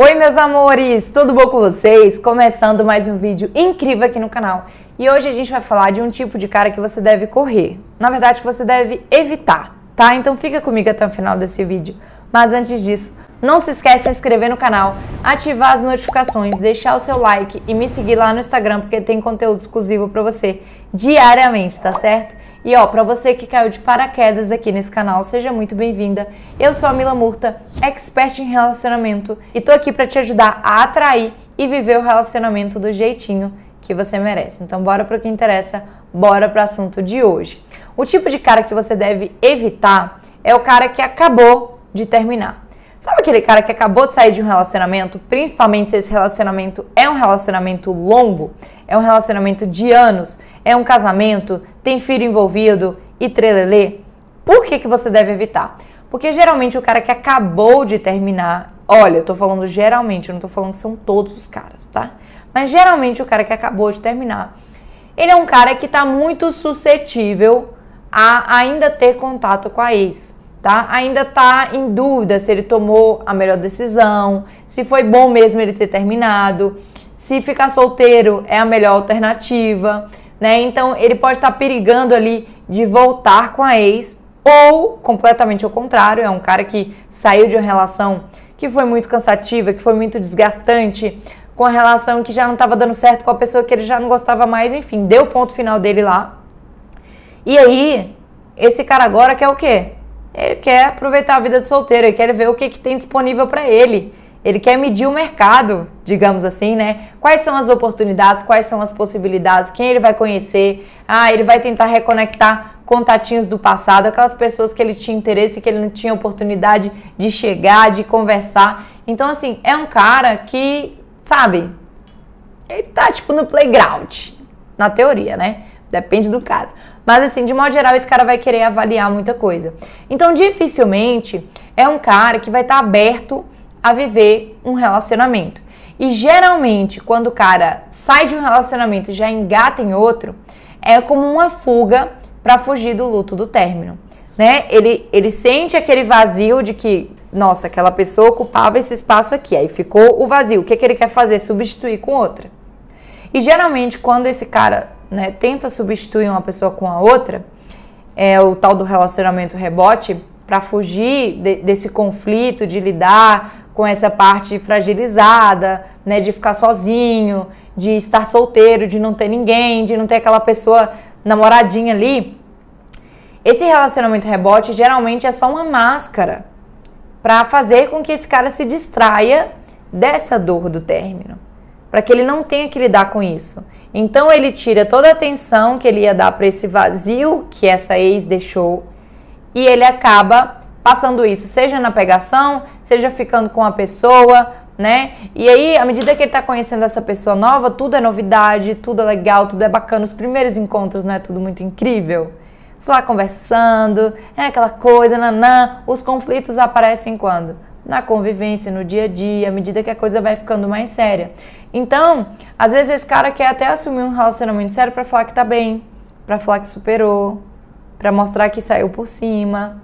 Oi meus amores, tudo bom com vocês? Começando mais um vídeo incrível aqui no canal. E hoje a gente vai falar de um tipo de cara que você deve correr. Na verdade, que você deve evitar, tá? Então fica comigo até o final desse vídeo. Mas antes disso, não se esquece de se inscrever no canal, ativar as notificações, deixar o seu like e me seguir lá no Instagram porque tem conteúdo exclusivo para você diariamente, tá certo? E ó, para você que caiu de paraquedas aqui nesse canal, seja muito bem-vinda. Eu sou a Mila Murta, expert em relacionamento, e tô aqui para te ajudar a atrair e viver o relacionamento do jeitinho que você merece. Então bora para o que interessa, bora para o assunto de hoje. O tipo de cara que você deve evitar é o cara que acabou de terminar. Sabe aquele cara que acabou de sair de um relacionamento, principalmente se esse relacionamento é um relacionamento longo, é um relacionamento de anos, é um casamento, tem filho envolvido e trelelê? Por que, que você deve evitar? Porque geralmente o cara que acabou de terminar, olha, eu tô falando geralmente, eu não tô falando que são todos os caras, tá? Mas geralmente o cara que acabou de terminar, ele é um cara que tá muito suscetível a ainda ter contato com a ex tá? Ainda está em dúvida se ele tomou a melhor decisão, se foi bom mesmo ele ter terminado, se ficar solteiro é a melhor alternativa, né? Então ele pode estar tá perigando ali de voltar com a ex ou completamente ao contrário, é um cara que saiu de uma relação que foi muito cansativa, que foi muito desgastante, com a relação que já não estava dando certo com a pessoa que ele já não gostava mais, enfim, deu o ponto final dele lá. E aí, esse cara agora quer o quê? Ele quer aproveitar a vida de solteiro, ele quer ver o que, que tem disponível para ele. Ele quer medir o mercado, digamos assim, né? Quais são as oportunidades, quais são as possibilidades, quem ele vai conhecer. Ah, ele vai tentar reconectar contatinhos do passado, aquelas pessoas que ele tinha interesse, que ele não tinha oportunidade de chegar, de conversar. Então, assim, é um cara que, sabe, ele tá tipo no playground, na teoria, né? Depende do cara. Mas assim, de modo geral, esse cara vai querer avaliar muita coisa. Então, dificilmente é um cara que vai estar tá aberto a viver um relacionamento. E geralmente, quando o cara sai de um relacionamento e já engata em outro, é como uma fuga para fugir do luto do término. Né? Ele, ele sente aquele vazio de que, nossa, aquela pessoa ocupava esse espaço aqui, aí ficou o vazio. O que, é que ele quer fazer? Substituir com outra. E geralmente, quando esse cara né, tenta substituir uma pessoa com a outra, é o tal do relacionamento rebote, para fugir de, desse conflito, de lidar com essa parte fragilizada, né, de ficar sozinho, de estar solteiro, de não ter ninguém, de não ter aquela pessoa namoradinha ali. Esse relacionamento rebote geralmente é só uma máscara para fazer com que esse cara se distraia dessa dor do término para que ele não tenha que lidar com isso. Então ele tira toda a atenção que ele ia dar para esse vazio que essa ex deixou e ele acaba passando isso, seja na pegação, seja ficando com a pessoa, né? E aí, à medida que ele tá conhecendo essa pessoa nova, tudo é novidade, tudo é legal, tudo é bacana, os primeiros encontros, né? Tudo muito incrível. Sei tá lá, conversando, é aquela coisa, nanã. Os conflitos aparecem quando? na convivência, no dia a dia, à medida que a coisa vai ficando mais séria. Então, às vezes esse cara quer até assumir um relacionamento sério para falar que tá bem, para falar que superou, para mostrar que saiu por cima.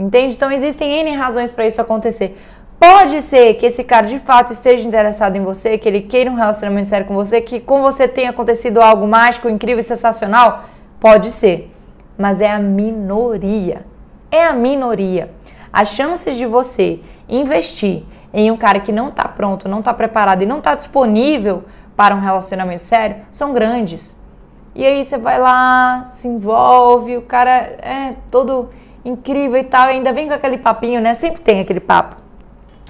Entende? Então existem N razões para isso acontecer. Pode ser que esse cara de fato esteja interessado em você, que ele queira um relacionamento sério com você, que com você tenha acontecido algo mágico, incrível e sensacional. Pode ser. Mas é a minoria. É a minoria as chances de você investir em um cara que não está pronto, não está preparado e não está disponível para um relacionamento sério são grandes. E aí você vai lá, se envolve, o cara é todo incrível e tal, e ainda vem com aquele papinho, né? Sempre tem aquele papo.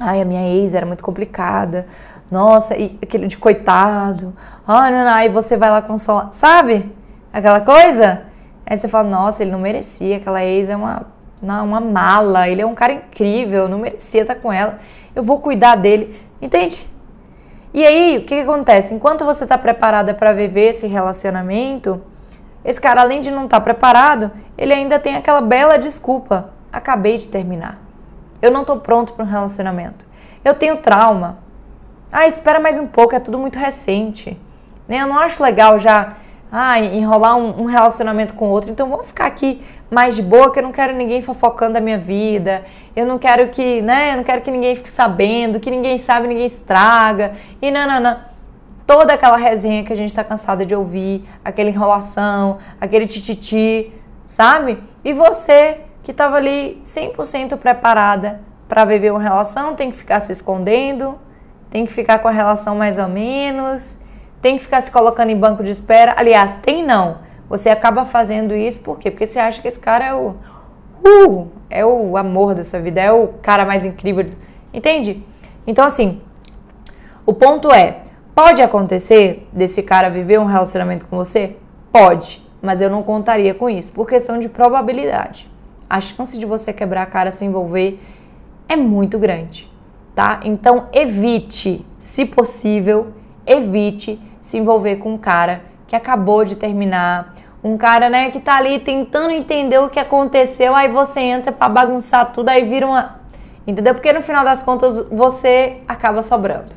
Ai, a minha ex era muito complicada. Nossa, e aquele de coitado. Ah, não, não. Aí você vai lá consolar. Sabe? Aquela coisa? Aí você fala, nossa, ele não merecia. Aquela ex é uma na, uma mala, ele é um cara incrível, não merecia estar com ela, eu vou cuidar dele, entende? E aí, o que, que acontece? Enquanto você está preparada é para viver esse relacionamento, esse cara, além de não estar tá preparado, ele ainda tem aquela bela desculpa: acabei de terminar. Eu não estou pronto para um relacionamento. Eu tenho trauma. Ah, espera mais um pouco, é tudo muito recente. Né? Eu não acho legal já ah, enrolar um, um relacionamento com outro, então vamos ficar aqui mais de boa, que eu não quero ninguém fofocando a minha vida. Eu não quero que, né? Eu não quero que ninguém fique sabendo, que ninguém sabe, ninguém estraga. E nanana. Toda aquela resenha que a gente tá cansada de ouvir, aquela enrolação, aquele tititi, sabe? E você que tava ali 100% preparada para viver uma relação, tem que ficar se escondendo, tem que ficar com a relação mais ou menos, tem que ficar se colocando em banco de espera. Aliás, tem não você acaba fazendo isso por quê? Porque você acha que esse cara é o uh, é o amor da sua vida, é o cara mais incrível, entende? Então assim, o ponto é, pode acontecer desse cara viver um relacionamento com você? Pode, mas eu não contaria com isso por questão de probabilidade. A chance de você quebrar a cara, se envolver é muito grande, tá? Então evite, se possível, evite se envolver com um cara que acabou de terminar, um cara, né, que tá ali tentando entender o que aconteceu, aí você entra para bagunçar tudo, aí vira uma. Entendeu? Porque no final das contas você acaba sobrando.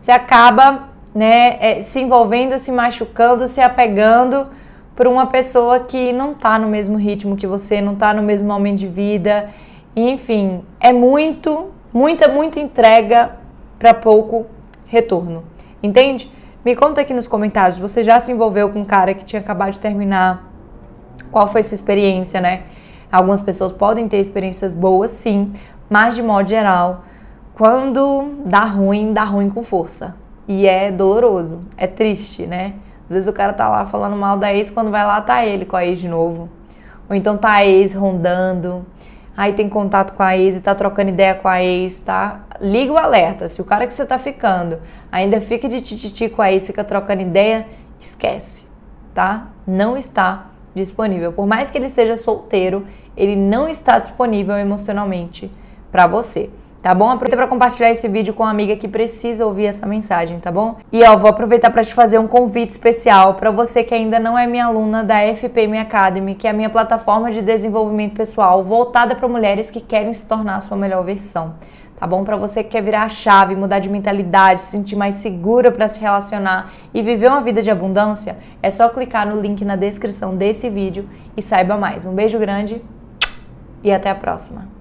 Você acaba, né, é, se envolvendo, se machucando, se apegando por uma pessoa que não tá no mesmo ritmo que você, não tá no mesmo momento de vida. Enfim, é muito, muita, muita entrega para pouco retorno. Entende? Me conta aqui nos comentários, você já se envolveu com um cara que tinha acabado de terminar? Qual foi sua experiência, né? Algumas pessoas podem ter experiências boas, sim, mas de modo geral, quando dá ruim, dá ruim com força. E é doloroso, é triste, né? Às vezes o cara tá lá falando mal da ex, quando vai lá tá ele com a ex de novo. Ou então tá a ex rondando, aí tem contato com a ex e tá trocando ideia com a ex, tá liga o alerta. Se o cara que você está ficando ainda fica de tititi com aí, fica trocando ideia, esquece, tá? Não está disponível. Por mais que ele esteja solteiro, ele não está disponível emocionalmente para você. Tá bom? Aproveita para compartilhar esse vídeo com uma amiga que precisa ouvir essa mensagem, tá bom? E ó, vou aproveitar para te fazer um convite especial para você que ainda não é minha aluna da FPM Academy, que é a minha plataforma de desenvolvimento pessoal voltada para mulheres que querem se tornar a sua melhor versão. Tá bom para você que quer virar a chave, mudar de mentalidade, se sentir mais segura para se relacionar e viver uma vida de abundância? É só clicar no link na descrição desse vídeo e saiba mais. Um beijo grande e até a próxima.